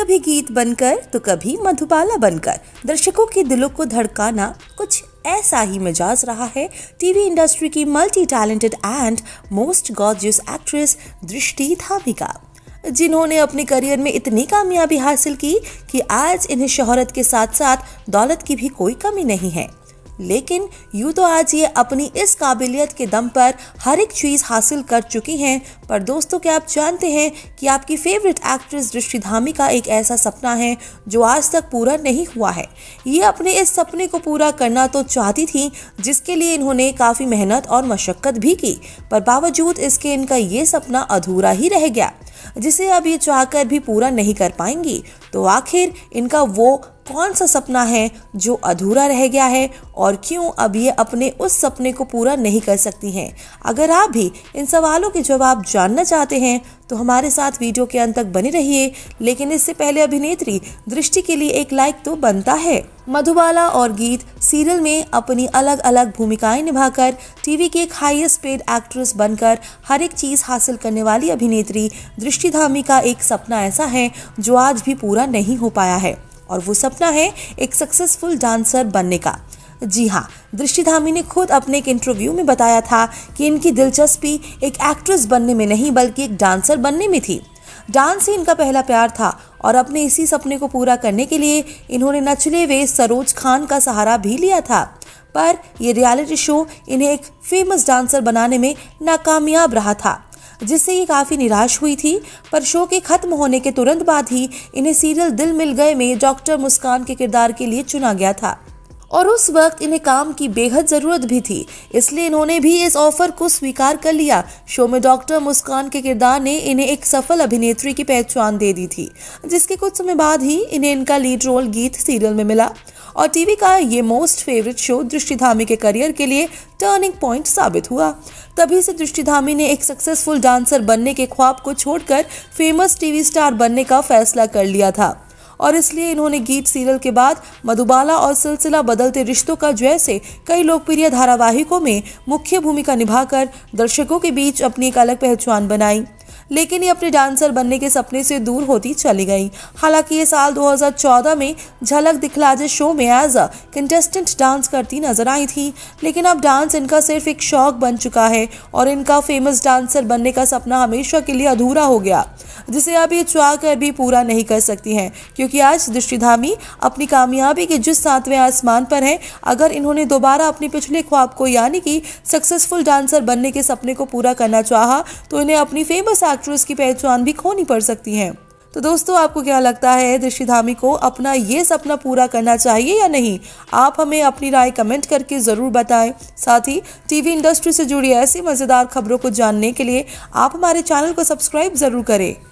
कभी गीत बनकर तो कभी मधुबाला बनकर दर्शकों के दिलों को धड़काना कुछ ऐसा ही मिजाज रहा है टीवी इंडस्ट्री की multi talented and most gorgeous actress Drashti Dhami जिन्होंने अपने करियर में इतनी कामयाबी हासिल की कि आज इन्हें शोहरत के साथ साथ दौलत की भी कोई कमी नहीं है लेकिन यूँ तो आज ये अपनी इस काबिलियत के दम पर हर एक चीज़ हासिल कर चुकी हैं पर दोस्तों क्या आप जानते हैं कि आपकी फेवरेट एक्ट्रेस दृष्टि धामी का एक ऐसा सपना है जो आज तक पूरा नहीं हुआ है ये अपने इस सपने को पूरा करना तो चाहती थी जिसके लिए इन्होंने काफ़ी मेहनत और मशक्क़त भी की पर बावजूद इसके इनका ये सपना अधूरा ही रह गया जिसे अब ये चाहकर भी पूरा नहीं कर पाएंगी तो आखिर इनका वो कौन सा सपना है जो अधूरा रह गया है और क्यों अब ये अपने उस सपने को पूरा नहीं कर सकती हैं अगर आप भी इन सवालों के जवाब जानना चाहते हैं तो हमारे साथ वीडियो के अंत तक बने रहिए लेकिन इससे पहले अभिनेत्री दृष्टि के लिए एक लाइक तो बनता है मधुबाला और गीत सीरियल में अपनी अलग अलग भूमिकाएं निभाकर टीवी की एक हाईएस्ट पेड एक्ट्रेस बनकर हर एक चीज़ हासिल करने वाली अभिनेत्री दृष्टि धामी का एक सपना ऐसा है जो आज भी पूरा नहीं हो पाया है और वो सपना है एक सक्सेसफुल डांसर बनने का जी हाँ दृष्टि धामी ने खुद अपने एक इंटरव्यू में बताया था कि इनकी दिलचस्पी एक एक्ट्रेस बनने में नहीं बल्कि एक डांसर बनने में थी डांस ही इनका पहला प्यार था और अपने इसी सपने को पूरा करने के लिए इन्होंने नचले हुए सरोज खान का सहारा भी लिया था पर यह रियलिटी शो इन्हें एक फेमस डांसर बनाने में नाकामयाब रहा था जिससे ये काफ़ी निराश हुई थी पर शो के ख़त्म होने के तुरंत बाद ही इन्हें सीरियल दिल मिल गए में डॉक्टर मुस्कान के किरदार के लिए चुना गया था और उस वक्त इन्हें काम की बेहद ज़रूरत भी थी इसलिए इन्होंने भी इस ऑफर को स्वीकार कर लिया शो में डॉक्टर मुस्कान के किरदार ने इन्हें एक सफल अभिनेत्री की पहचान दे दी थी जिसके कुछ समय बाद ही इन्हें इनका लीड रोल गीत सीरियल में मिला और टीवी का ये मोस्ट फेवरेट शो दृष्टि धामी के करियर के लिए टर्निंग पॉइंट साबित हुआ तभी से दृष्टि धामी ने एक सक्सेसफुल डांसर बनने के ख्वाब को छोड़कर फेमस टीवी स्टार बनने का फैसला कर लिया था और इसलिए इन्होंने गीत सीरियल के बाद मधुबाला और सिलसिला बदलते रिश्तों का जैसे कई लोकप्रिय धारावाहिकों में मुख्य भूमिका निभाकर दर्शकों के बीच अपनी एक अलग पहचान बनाई लेकिन ये अपने डांसर बनने के सपने से दूर होती चली गई हालांकि ये साल 2014 में झलक दिखलाजे शो में एज अ कंटेस्टेंट डांस करती नजर आई थी लेकिन अब डांस इनका सिर्फ एक शौक बन चुका है और इनका फेमस डांसर बनने का सपना हमेशा के लिए अधूरा हो गया जिसे अब ये चुआ कर भी पूरा नहीं कर सकती हैं क्योंकि आज दृष्टि धामी अपनी कामयाबी के जिस सातवें आसमान पर हैं अगर इन्होंने दोबारा अपने पिछले ख्वाब को यानी कि सक्सेसफुल डांसर बनने के सपने को पूरा करना चाहा तो इन्हें अपनी फेमस एक्ट्रेस की पहचान भी खोनी पड़ सकती है तो दोस्तों आपको क्या लगता है दृष्टि धामी को अपना ये सपना पूरा करना चाहिए या नहीं आप हमें अपनी राय कमेंट करके ज़रूर बताएं साथ ही टीवी इंडस्ट्री से जुड़ी ऐसी मज़ेदार खबरों को जानने के लिए आप हमारे चैनल को सब्सक्राइब ज़रूर करें